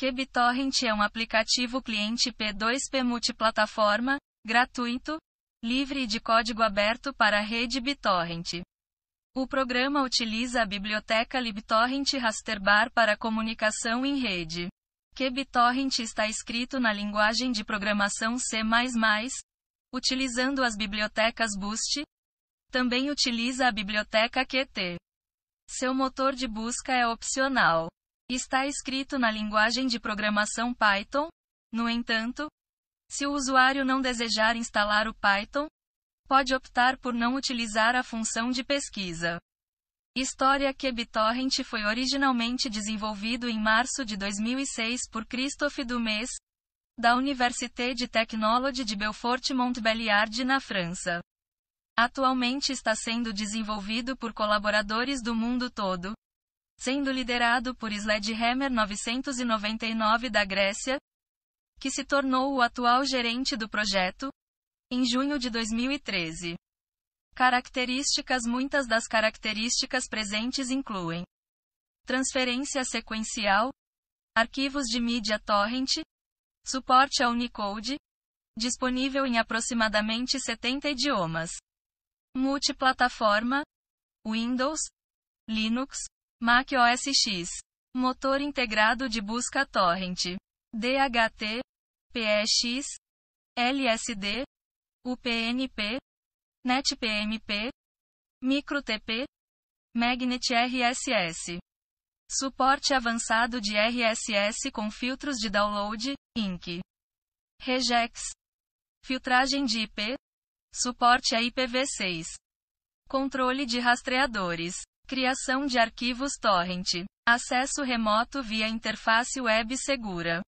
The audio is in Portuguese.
QBTorrent é um aplicativo cliente P2P multiplataforma, gratuito, livre e de código aberto para a rede BitTorrent. O programa utiliza a biblioteca LibTorrent Rasterbar para comunicação em rede. QBTorrent está escrito na linguagem de programação C++, utilizando as bibliotecas Boost. Também utiliza a biblioteca QT. Seu motor de busca é opcional. Está escrito na linguagem de programação Python, no entanto, se o usuário não desejar instalar o Python, pode optar por não utilizar a função de pesquisa. História que BitTorrent foi originalmente desenvolvido em março de 2006 por Christophe Dumais, da Université de Technologie de Beaufort Montbéliard na França. Atualmente está sendo desenvolvido por colaboradores do mundo todo, sendo liderado por Sledgehammer 999 da Grécia, que se tornou o atual gerente do projeto, em junho de 2013. Características Muitas das características presentes incluem transferência sequencial, arquivos de mídia torrent, suporte a Unicode, disponível em aproximadamente 70 idiomas, multiplataforma, Windows, Linux, Mac OS X, motor integrado de busca torrent, DHT, PEX, LSD, UPnP, NetPMP, MicroTP, Magnet RSS, Suporte avançado de RSS com filtros de download, INC. Regex. Filtragem de IP. Suporte a IPv6. Controle de rastreadores. Criação de arquivos torrent. Acesso remoto via interface web segura.